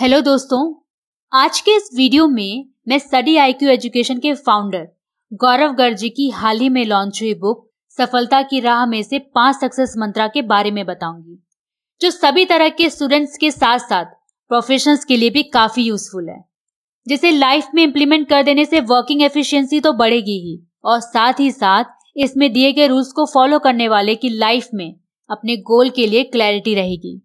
Hello दोस्तों आज के इस वीडियो में मैं स्टडी आईक्यू एजुकेशन के फाउंडर गौरव गर्जी की हाल ही में लॉन्च हुई बुक सफलता की राह में से पांच सक्सेस मंत्रा के बारे में बताऊंगी जो सभी तरह के स्टूडेंट्स के साथ साथ प्रोफेशनल्स के लिए भी काफी यूजफुल है जिसे लाइफ में इम्प्लीमेंट कर देने से वर्किंग एफिशिएंसी तो बढ़ेगी ही और साथ ही साथ इसमें दिए गए रूल्स को फॉलो करने वाले की लाइफ में अपने गोल के लिए क्लैरिटी रहेगी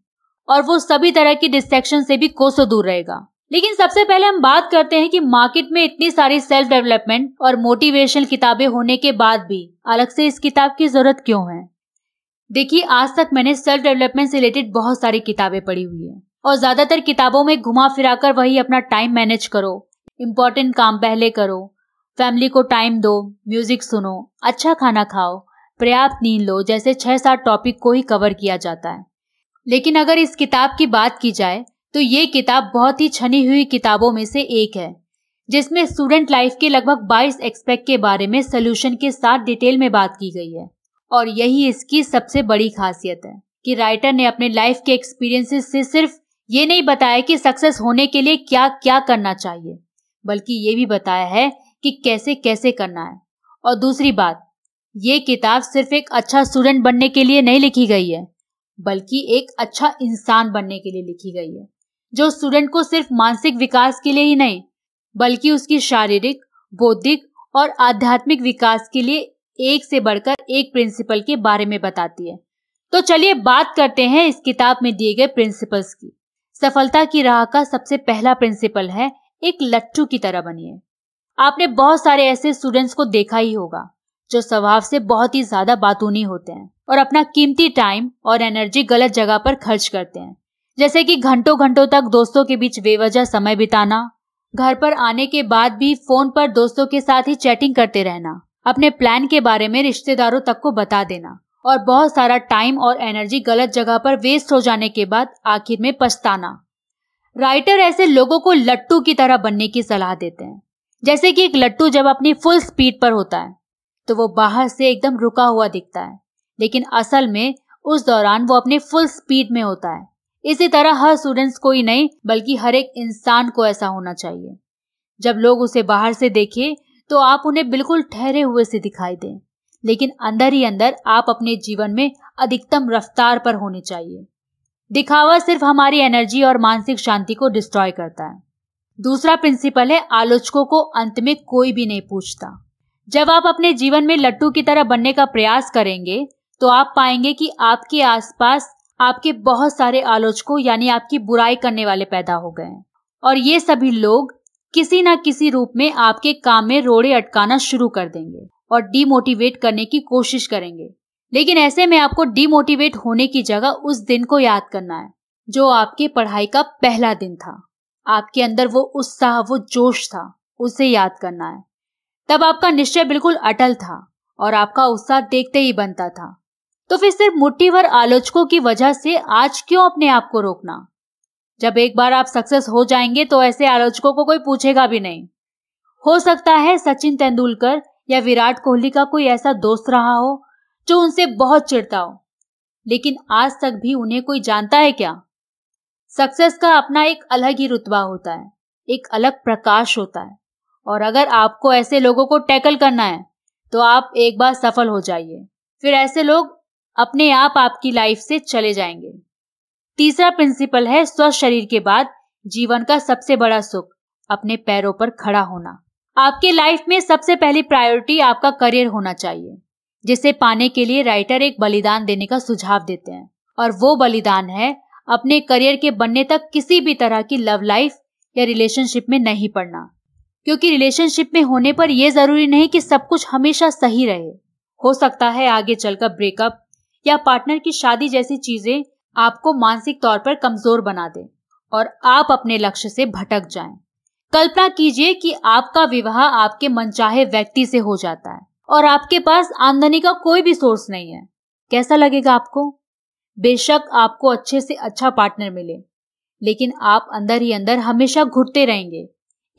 और वो सभी तरह की डिस्ट्रेक्शन से भी कोसों दूर रहेगा लेकिन सबसे पहले हम बात करते हैं कि मार्केट में इतनी सारी सेल्फ डेवलपमेंट और मोटिवेशनल किताबें होने के बाद भी अलग से इस किताब की जरूरत क्यों है देखिए आज तक मैंने सेल्फ डेवलपमेंट से रिलेटेड बहुत सारी किताबें पढ़ी हुई है और ज्यादातर किताबों में घुमा फिरा कर वही अपना टाइम मैनेज करो इम्पोर्टेंट काम पहले करो फैमिली को टाइम दो म्यूजिक सुनो अच्छा खाना खाओ पर्याप्त नींद लो जैसे छह सात टॉपिक को ही कवर किया जाता है लेकिन अगर इस किताब की बात की जाए तो ये किताब बहुत ही छनी हुई किताबों में से एक है जिसमें स्टूडेंट लाइफ के लगभग 22 एक्सपेक्ट के बारे में सोल्यूशन के साथ डिटेल में बात की गई है और यही इसकी सबसे बड़ी खासियत है कि राइटर ने अपने लाइफ के एक्सपीरियंसेस से सिर्फ ये नहीं बताया कि सक्सेस होने के लिए क्या क्या करना चाहिए बल्कि ये भी बताया है कि कैसे कैसे करना है और दूसरी बात ये किताब सिर्फ एक अच्छा स्टूडेंट बनने के लिए नहीं लिखी गई है बल्कि एक अच्छा इंसान बनने के लिए लिखी गई है जो स्टूडेंट को सिर्फ मानसिक विकास के लिए ही नहीं बल्कि उसकी शारीरिक बौद्धिक और आध्यात्मिक विकास के लिए एक से बढ़कर एक प्रिंसिपल के बारे में बताती है तो चलिए बात करते हैं इस किताब में दिए गए प्रिंसिपल्स की सफलता की राह का सबसे पहला प्रिंसिपल है एक लट्टू की तरह बनिए आपने बहुत सारे ऐसे स्टूडेंट्स को देखा ही होगा जो स्वभाव से बहुत ही ज्यादा बातूनी होते हैं और अपना कीमती टाइम और एनर्जी गलत जगह पर खर्च करते हैं जैसे कि घंटों घंटों तक दोस्तों के बीच बेवजह समय बिताना घर पर आने के बाद भी फोन पर दोस्तों के साथ ही चैटिंग करते रहना अपने प्लान के बारे में रिश्तेदारों तक को बता देना और बहुत सारा टाइम और एनर्जी गलत जगह पर वेस्ट हो जाने के बाद आखिर में पछताना राइटर ऐसे लोगों को लट्टू की तरह बनने की सलाह देते हैं जैसे कि एक लट्टू जब अपनी फुल स्पीड पर होता है तो वो बाहर से एकदम रुका हुआ दिखता है लेकिन असल में उस दौरान वो अपने फुल स्पीड में होता है इसी तरह हर स्टूडेंट्स को ही नहीं बल्कि हर एक इंसान को ऐसा होना चाहिए जब लोग उसे बाहर से देखें तो आप उन्हें बिल्कुल ठहरे हुए से दिखाई दें लेकिन अंदर ही अंदर आप अपने जीवन में अधिकतम रफ्तार पर होने चाहिए दिखावा सिर्फ हमारी एनर्जी और मानसिक शांति को डिस्ट्रॉय करता है दूसरा प्रिंसिपल है आलोचकों को अंत में कोई भी नहीं पूछता जब आप अपने जीवन में लट्टू की तरह बनने का प्रयास करेंगे तो आप पाएंगे कि आपके आसपास आपके बहुत सारे आलोचकों यानी आपकी बुराई करने वाले पैदा हो गए हैं और ये सभी लोग किसी ना किसी रूप में आपके काम में रोड़े अटकाना शुरू कर देंगे और डीमोटिवेट करने की कोशिश करेंगे लेकिन ऐसे में आपको डीमोटिवेट होने की जगह उस दिन को याद करना है जो आपके पढ़ाई का पहला दिन था आपके अंदर वो उत्साह वो जोश था उसे याद करना है तब आपका निश्चय बिल्कुल अटल था और आपका उत्साह देखते ही बनता था तो फिर सिर्फ मुट्ठी भर आलोचकों की वजह से आज क्यों अपने आप को रोकना जब एक बार आप सक्सेस हो जाएंगे तो ऐसे आलोचकों को कोई पूछेगा भी नहीं हो सकता है सचिन तेंदुलकर या विराट कोहली का कोई ऐसा दोस्त रहा हो जो उनसे बहुत चिड़ता हो लेकिन आज तक भी उन्हें कोई जानता है क्या सक्सेस का अपना एक अलग ही रुतबा होता है एक अलग प्रकाश होता है और अगर आपको ऐसे लोगों को टैकल करना है तो आप एक बार सफल हो जाइए फिर ऐसे लोग अपने आप आपकी लाइफ से चले जाएंगे तीसरा प्रिंसिपल है स्वस्थ शरीर के बाद जीवन का सबसे बड़ा सुख अपने पैरों पर खड़ा होना आपके लाइफ में सबसे पहली प्रायोरिटी आपका करियर होना चाहिए जिसे पाने के लिए राइटर एक बलिदान देने का सुझाव देते हैं और वो बलिदान है अपने करियर के बनने तक किसी भी तरह की लव लाइफ या रिलेशनशिप में नहीं पड़ना क्योंकि रिलेशनशिप में होने पर यह जरूरी नहीं कि सब कुछ हमेशा सही रहे हो सकता है आगे चलकर ब्रेकअप या पार्टनर की शादी जैसी चीजें आपको मानसिक तौर पर कमजोर बना दें और आप अपने लक्ष्य से भटक जाएं। कल्पना कीजिए कि आपका विवाह आपके मनचाहे व्यक्ति से हो जाता है और आपके पास आमदनी का कोई भी सोर्स नहीं है कैसा लगेगा आपको बेशक आपको अच्छे से अच्छा पार्टनर मिले लेकिन आप अंदर ही अंदर हमेशा घुटते रहेंगे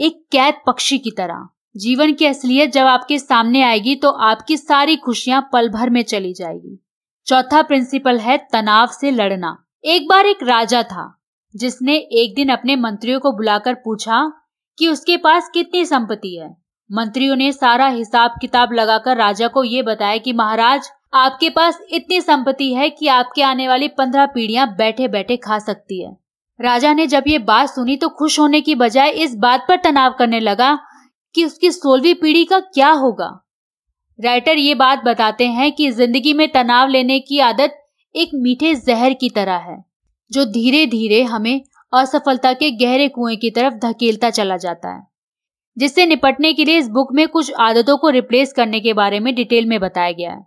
एक कैद पक्षी की तरह जीवन की असलियत जब आपके सामने आएगी तो आपकी सारी खुशियां पल भर में चली जाएगी चौथा प्रिंसिपल है तनाव से लड़ना एक बार एक राजा था जिसने एक दिन अपने मंत्रियों को बुलाकर पूछा कि उसके पास कितनी संपत्ति है मंत्रियों ने सारा हिसाब किताब लगाकर राजा को ये बताया कि महाराज आपके पास इतनी संपत्ति है कि आपके आने वाली पंद्रह पीढ़ियां बैठे बैठे खा सकती है राजा ने जब ये बात सुनी तो खुश होने की बजाय इस बात पर तनाव करने लगा कि उसकी सोलहवीं पीढ़ी का क्या होगा राइटर ये बात बताते हैं कि जिंदगी में तनाव लेने की आदत एक मीठे जहर की तरह है जो धीरे धीरे हमें असफलता के गहरे कुएं की तरफ धकेलता चला जाता है जिससे निपटने के लिए इस बुक में कुछ आदतों को रिप्लेस करने के बारे में डिटेल में बताया गया है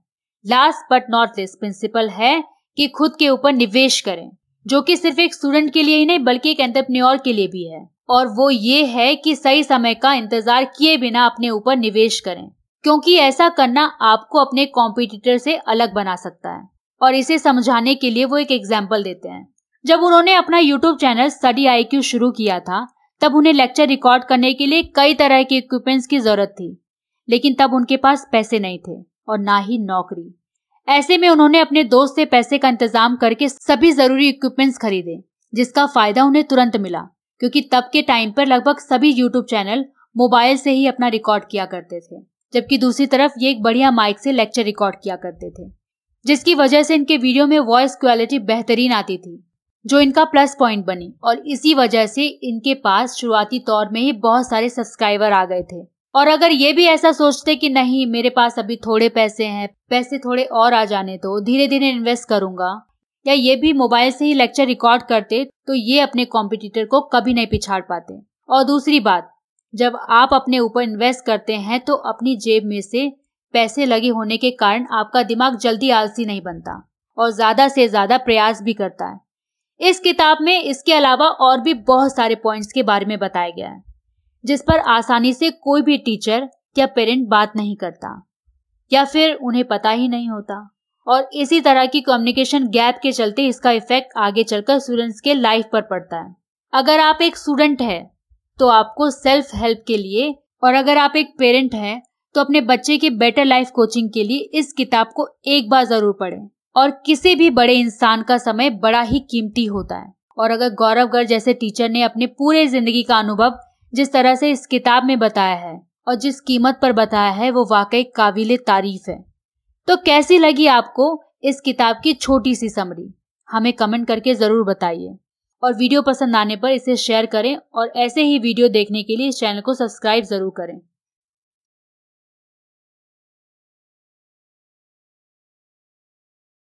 last but not least principle है कि खुद के ऊपर निवेश करें जो कि सिर्फ एक स्टूडेंट के लिए ही नहीं बल्कि एक एंटरप्रेन्योर के लिए भी है और वो ये है कि सही समय का इंतजार किए बिना अपने ऊपर निवेश करें क्योंकि ऐसा करना आपको अपने कॉम्पिटिटर से अलग बना सकता है और इसे समझाने के लिए वो एक एग्जाम्पल देते हैं जब उन्होंने अपना YouTube channel study I Q शुरू किया था तब उन्हें लेक्चर रिकॉर्ड करने के लिए कई तरह के इक्विपमेंट्स की जरूरत थी लेकिन तब उनके पास पैसे नहीं थे और ना ही नौकरी ऐसे में उन्होंने अपने दोस्त से पैसे का इंतजाम करके सभी जरूरी इक्विपमेंट्स खरीदे जिसका फायदा उन्हें तुरंत मिला क्योंकि तब के टाइम पर लगभग सभी यूट्यूब चैनल मोबाइल से ही अपना रिकॉर्ड किया करते थे जबकि दूसरी तरफ ये एक बढ़िया माइक से लेक्चर रिकॉर्ड किया करते थे जिसकी वजह से इनके वीडियो में वॉइस क्वालिटी बेहतरीन आती थी जो इनका प्लस पॉइंट बनी और इसी वजह से इनके पास शुरुआती तौर में ही बहुत सारे सब्सक्राइबर आ गए थे और अगर ये भी ऐसा सोचते कि नहीं मेरे पास अभी थोड़े पैसे हैं पैसे थोड़े और आ जाने तो धीरे धीरे इन्वेस्ट करूंगा या ये भी मोबाइल से ही लेक्चर रिकॉर्ड करते तो ये अपने कॉम्पिटिटर को कभी नहीं पिछाड़ पाते और दूसरी बात जब आप अपने ऊपर इन्वेस्ट करते हैं तो अपनी जेब में से पैसे लगे होने के कारण आपका दिमाग जल्दी आलसी नहीं बनता और ज्यादा से ज्यादा प्रयास भी करता है इस किताब में इसके अलावा और भी बहुत सारे पॉइंट्स के बारे में बताया गया है जिस पर आसानी से कोई भी टीचर या पेरेंट बात नहीं करता या फिर उन्हें पता ही नहीं होता और इसी तरह की कम्युनिकेशन गैप के चलते इसका इफेक्ट आगे चलकर स्टूडेंट्स के लाइफ पर पड़ता है अगर आप एक स्टूडेंट है तो आपको सेल्फ हेल्प के लिए और अगर आप एक पेरेंट हैं तो अपने बच्चे के बेटर लाइफ कोचिंग के लिए इस किताब को एक बार जरूर पढ़ें और किसी भी बड़े इंसान का समय बड़ा ही कीमती होता है और अगर गौरवगढ़ जैसे टीचर ने अपने पूरे जिंदगी का अनुभव जिस तरह से इस किताब में बताया है और जिस कीमत पर बताया है वो वाकई काबिल तारीफ है तो कैसी लगी आपको इस किताब की छोटी सी समरी हमें कमेंट करके ज़रूर बताइए और वीडियो पसंद आने पर इसे शेयर करें और ऐसे ही वीडियो देखने के लिए इस चैनल को सब्सक्राइब ज़रूर करें